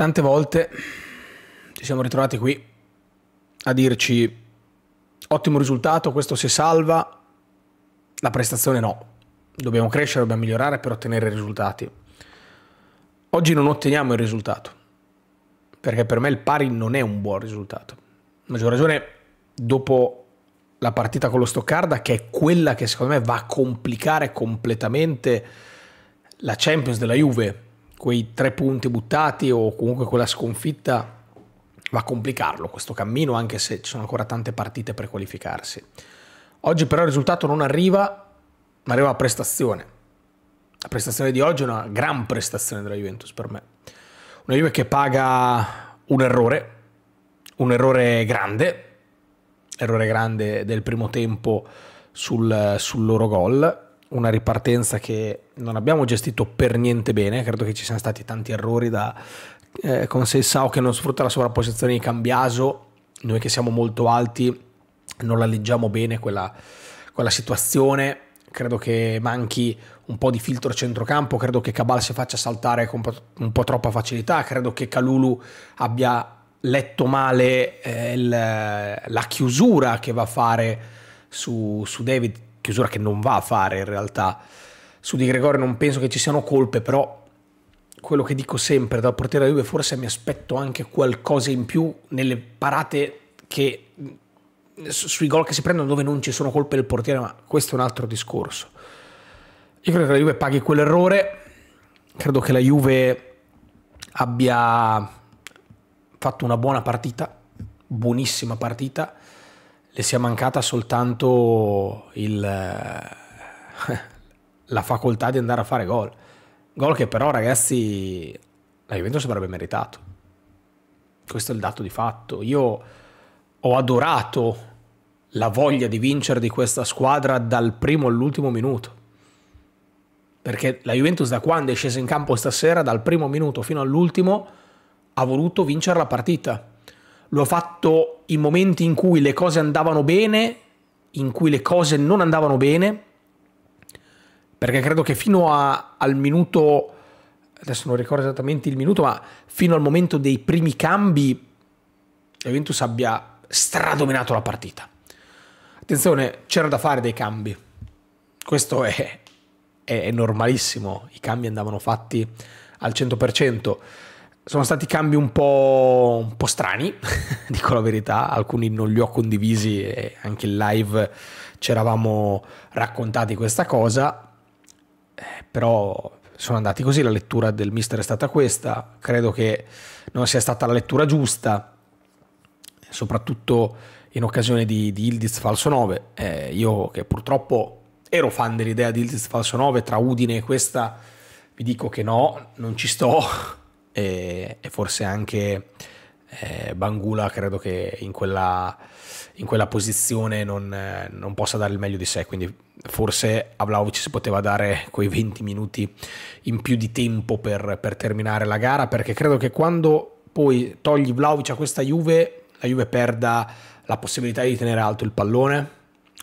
Tante volte ci siamo ritrovati qui a dirci ottimo risultato, questo si salva, la prestazione no. Dobbiamo crescere, dobbiamo migliorare per ottenere risultati. Oggi non otteniamo il risultato, perché per me il pari non è un buon risultato. A maggior ragione dopo la partita con lo Stoccarda, che è quella che secondo me va a complicare completamente la Champions della Juve quei tre punti buttati o comunque quella sconfitta va a complicarlo questo cammino, anche se ci sono ancora tante partite per qualificarsi. Oggi però il risultato non arriva, ma arriva la prestazione. La prestazione di oggi è una gran prestazione della Juventus per me. Una Juve che paga un errore, un errore grande, errore grande del primo tempo sul, sul loro gol, una ripartenza che non abbiamo gestito per niente bene, credo che ci siano stati tanti errori da eh, Consensao che non sfrutta la sovrapposizione di Cambiaso, noi che siamo molto alti non la leggiamo bene quella, quella situazione, credo che manchi un po' di filtro centrocampo, credo che Cabal si faccia saltare con un po' troppa facilità, credo che Calulu abbia letto male eh, il, la chiusura che va a fare su, su David chiusura che non va a fare in realtà. Su Di Gregorio non penso che ci siano colpe, però quello che dico sempre dal portiere della Juve forse mi aspetto anche qualcosa in più nelle parate che sui gol che si prendono dove non ci sono colpe del portiere, ma questo è un altro discorso. Io credo che la Juve paghi quell'errore, credo che la Juve abbia fatto una buona partita, buonissima partita le sia mancata soltanto il, eh, la facoltà di andare a fare gol. Gol che però ragazzi la Juventus avrebbe meritato. Questo è il dato di fatto. Io ho adorato la voglia di vincere di questa squadra dal primo all'ultimo minuto. Perché la Juventus da quando è scesa in campo stasera, dal primo minuto fino all'ultimo, ha voluto vincere la partita l'ho fatto in momenti in cui le cose andavano bene, in cui le cose non andavano bene, perché credo che fino a, al minuto, adesso non ricordo esattamente il minuto, ma fino al momento dei primi cambi, la Juventus abbia stradominato la partita. Attenzione, c'era da fare dei cambi, questo è, è, è normalissimo, i cambi andavano fatti al 100% sono stati cambi un po', un po strani, dico la verità, alcuni non li ho condivisi e anche in live ci eravamo raccontati questa cosa, eh, però sono andati così, la lettura del mister è stata questa, credo che non sia stata la lettura giusta, soprattutto in occasione di, di Ildiz Falso 9, eh, io che purtroppo ero fan dell'idea di Ildiz Falso 9 tra Udine e questa, vi dico che no, non ci sto e, e forse anche eh, Bangula credo che in quella, in quella posizione non, eh, non, possa dare il meglio di sé, quindi forse a Vlaovic si poteva dare quei 20 minuti in più di tempo per, per terminare la gara, perché credo che quando poi togli Vlaovic a questa Juve, la Juve perda la possibilità di tenere alto il pallone,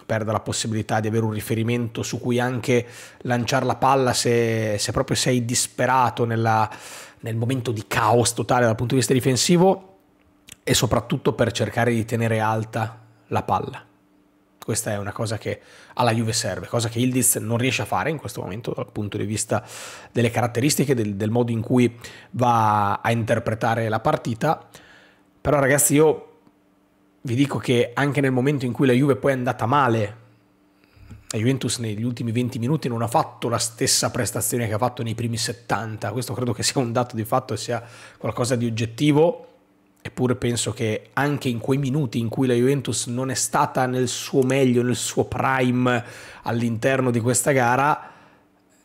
perda la possibilità di avere un riferimento su cui anche lanciare la palla se, se proprio sei disperato nella nel momento di caos totale dal punto di vista difensivo e soprattutto per cercare di tenere alta la palla. Questa è una cosa che alla Juve serve, cosa che Ildiz non riesce a fare in questo momento dal punto di vista delle caratteristiche, del, del modo in cui va a interpretare la partita. Però ragazzi io vi dico che anche nel momento in cui la Juve poi è andata male la Juventus negli ultimi 20 minuti non ha fatto la stessa prestazione che ha fatto nei primi 70, questo credo che sia un dato di fatto sia qualcosa di oggettivo, eppure penso che anche in quei minuti in cui la Juventus non è stata nel suo meglio, nel suo prime all'interno di questa gara,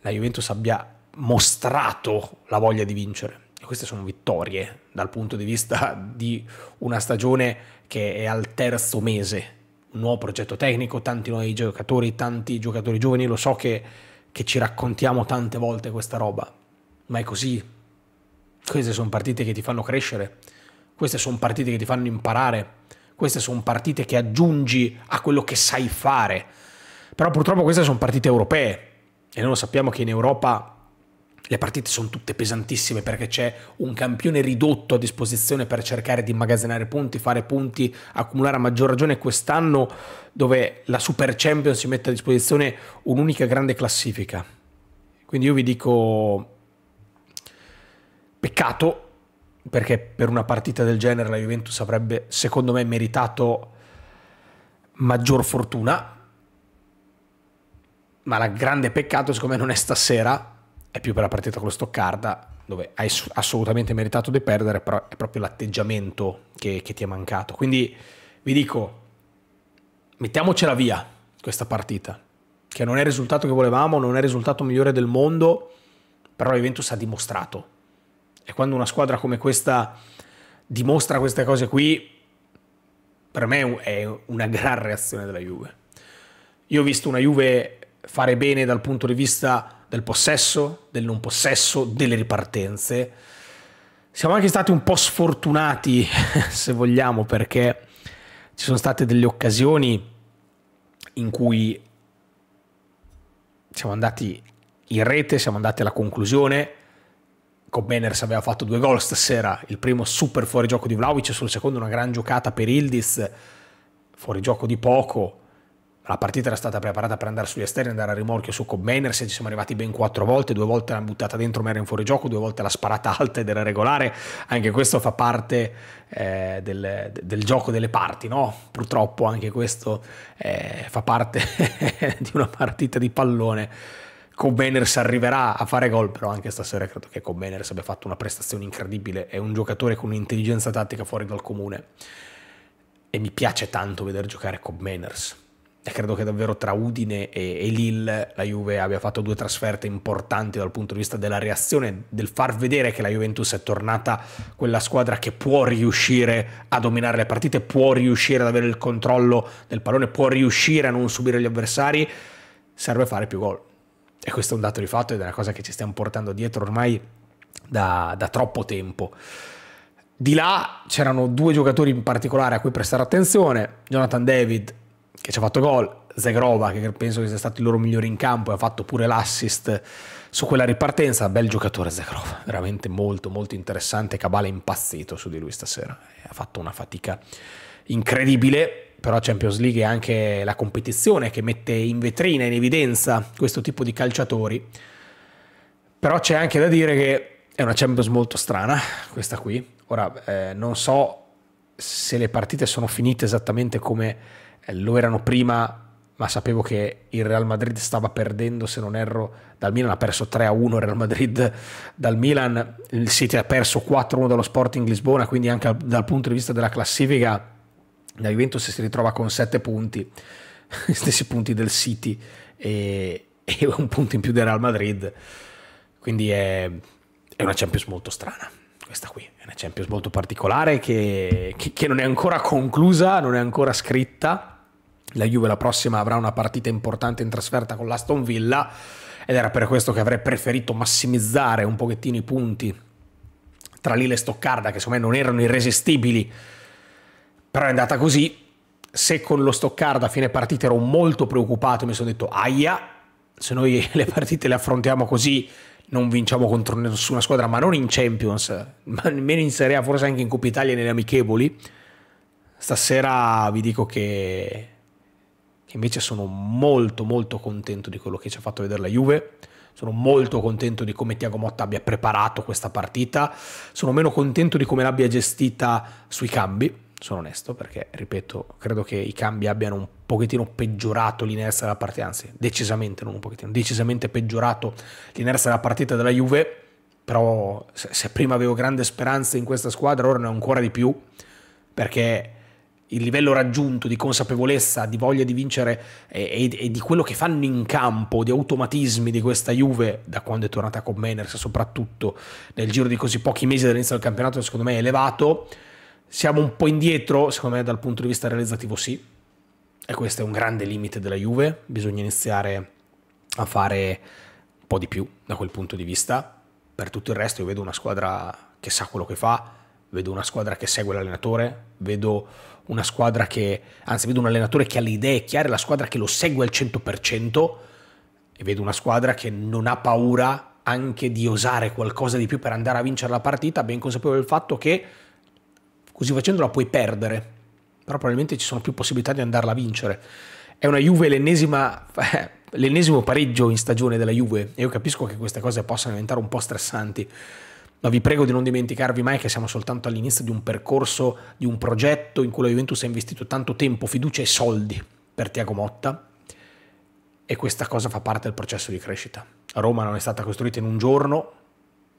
la Juventus abbia mostrato la voglia di vincere. E queste sono vittorie dal punto di vista di una stagione che è al terzo mese un nuovo progetto tecnico, tanti nuovi giocatori, tanti giocatori giovani, lo so che, che ci raccontiamo tante volte questa roba, ma è così. Queste sono partite che ti fanno crescere, queste sono partite che ti fanno imparare, queste sono partite che aggiungi a quello che sai fare. Però purtroppo queste sono partite europee e noi lo sappiamo che in Europa le partite sono tutte pesantissime perché c'è un campione ridotto a disposizione per cercare di immagazzinare punti, fare punti, accumulare a maggior ragione quest'anno dove la Super Champions si mette a disposizione un'unica grande classifica. Quindi io vi dico peccato perché per una partita del genere la Juventus avrebbe secondo me meritato maggior fortuna ma la grande peccato secondo me non è stasera è più per la partita con lo Stoccarda, dove hai assolutamente meritato di perdere, però è proprio l'atteggiamento che, che ti è mancato. Quindi vi dico, mettiamocela via questa partita, che non è il risultato che volevamo, non è il risultato migliore del mondo, però la Juventus ha dimostrato. E quando una squadra come questa dimostra queste cose qui, per me è una gran reazione della Juve. Io ho visto una Juve fare bene dal punto di vista del possesso, del non possesso, delle ripartenze. Siamo anche stati un po' sfortunati, se vogliamo, perché ci sono state delle occasioni in cui siamo andati in rete, siamo andati alla conclusione. Con Benners aveva fatto due gol stasera, il primo super fuorigioco di Vlaovic, sul secondo una gran giocata per Ildiz, fuorigioco di poco, la partita era stata preparata per andare sugli esterni, andare a rimorchio su Commainers e ci siamo arrivati ben quattro volte, due volte l'ha buttata dentro ma era in fuorigioco, due volte l'ha sparata alta ed era regolare, anche questo fa parte eh, del, del, gioco delle parti, no? purtroppo anche questo eh, fa parte di una partita di pallone. Combeners arriverà a fare gol, però anche stasera credo che Combeners abbia fatto una prestazione incredibile, è un giocatore con un'intelligenza tattica fuori dal comune e mi piace tanto vedere giocare Combeners e credo che davvero tra Udine e, e Lille la Juve abbia fatto due trasferte importanti dal punto di vista della reazione, del far vedere che la Juventus è tornata quella squadra che può riuscire a dominare le partite, può riuscire ad avere il controllo del pallone, può riuscire a non subire gli avversari, serve fare più gol. E questo è un dato di fatto ed è una cosa che ci stiamo portando dietro ormai da, da troppo tempo. Di là c'erano due giocatori in particolare a cui prestare attenzione, Jonathan David che ci ha fatto gol, Zegrova che penso che sia stato il loro migliore in campo e ha fatto pure l'assist su quella ripartenza, bel giocatore Zegrova, veramente molto molto interessante, Cabale impazzito su di lui stasera, ha fatto una fatica incredibile, però Champions League è anche la competizione che mette in vetrina, in evidenza questo tipo di calciatori. Però c'è anche da dire che è una Champions molto strana, questa qui. Ora, eh, non so se le partite sono finite esattamente come eh, lo erano prima, ma sapevo che il Real Madrid stava perdendo, se non erro, dal Milan ha perso 3-1 il Real Madrid dal Milan, il City ha perso 4-1 dallo Sporting Lisbona, quindi anche dal punto di vista della classifica la Juventus si ritrova con 7 punti, gli stessi punti del City e, e, un punto in più del Real Madrid, quindi è, è una Champions molto strana questa qui è una Champions molto particolare che, che, che, non è ancora conclusa, non è ancora scritta la Juve la prossima avrà una partita importante in trasferta con l'Aston Villa ed era per questo che avrei preferito massimizzare un pochettino i punti tra Lille e Stoccarda, che secondo me non erano irresistibili, però è andata così. Se con lo Stoccarda a fine partita ero molto preoccupato, mi sono detto, aia, se noi le partite le affrontiamo così non vinciamo contro nessuna squadra, ma non in Champions, ma nemmeno in Serie A, forse anche in Coppa Italia e nelle amichevoli. Stasera vi dico che Invece sono molto molto contento di quello che ci ha fatto vedere la Juve. Sono molto contento di come Tiago Motta abbia preparato questa partita. Sono meno contento di come l'abbia gestita sui cambi. Sono onesto perché, ripeto, credo che i cambi abbiano un pochettino peggiorato l'inerzia della partita, anzi decisamente, non un pochettino, decisamente peggiorato l'inerzia della partita della Juve. Però se prima avevo grande speranza in questa squadra, ora ne ho ancora di più perché il livello raggiunto di consapevolezza, di voglia di vincere e, e, e, di quello che fanno in campo, di automatismi di questa Juve, da quando è tornata con Meners, soprattutto nel giro di così pochi mesi dall'inizio del campionato, secondo me è elevato. Siamo un po' indietro, secondo me dal punto di vista realizzativo sì, e questo è un grande limite della Juve, bisogna iniziare a fare un po' di più da quel punto di vista. Per tutto il resto io vedo una squadra che sa quello che fa, vedo una squadra che segue l'allenatore, vedo una squadra che, anzi vedo un allenatore che ha le idee chiare, la squadra che lo segue al 100% e vedo una squadra che non ha paura anche di osare qualcosa di più per andare a vincere la partita, ben consapevole del fatto che così facendo la puoi perdere, però probabilmente ci sono più possibilità di andarla a vincere. È una Juve l'ennesima, l'ennesimo pareggio in stagione della Juve e io capisco che queste cose possano diventare un po' stressanti ma vi prego di non dimenticarvi mai che siamo soltanto all'inizio di un percorso, di un progetto in cui la Juventus ha investito tanto tempo, fiducia e soldi per Tiago Motta e questa cosa fa parte del processo di crescita. A Roma non è stata costruita in un giorno,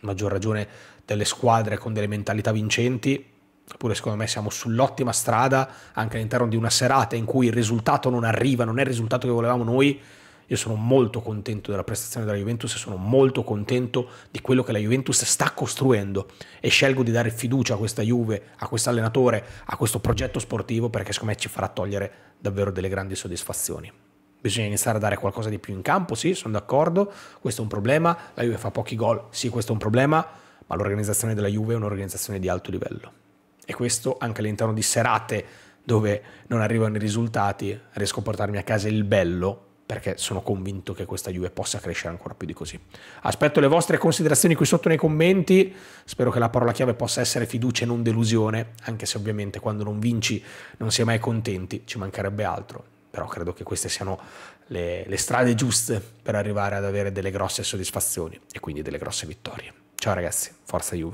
maggior ragione delle squadre con delle mentalità vincenti, Eppure secondo me siamo sull'ottima strada anche all'interno di una serata in cui il risultato non arriva, non è il risultato che volevamo noi, io sono molto contento della prestazione della Juventus e sono molto contento di quello che la Juventus sta costruendo e scelgo di dare fiducia a questa Juve, a questo allenatore, a questo progetto sportivo perché secondo me ci farà togliere davvero delle grandi soddisfazioni. Bisogna iniziare a dare qualcosa di più in campo, sì, sono d'accordo, questo è un problema, la Juve fa pochi gol, sì, questo è un problema, ma l'organizzazione della Juve è un'organizzazione di alto livello. E questo anche all'interno di serate dove non arrivano i risultati, riesco a portarmi a casa il bello perché sono convinto che questa Juve possa crescere ancora più di così. Aspetto le vostre considerazioni qui sotto nei commenti, spero che la parola chiave possa essere fiducia e non delusione, anche se ovviamente quando non vinci non si è mai contenti, ci mancherebbe altro, però credo che queste siano le, le strade giuste per arrivare ad avere delle grosse soddisfazioni e quindi delle grosse vittorie. Ciao ragazzi, forza Juve.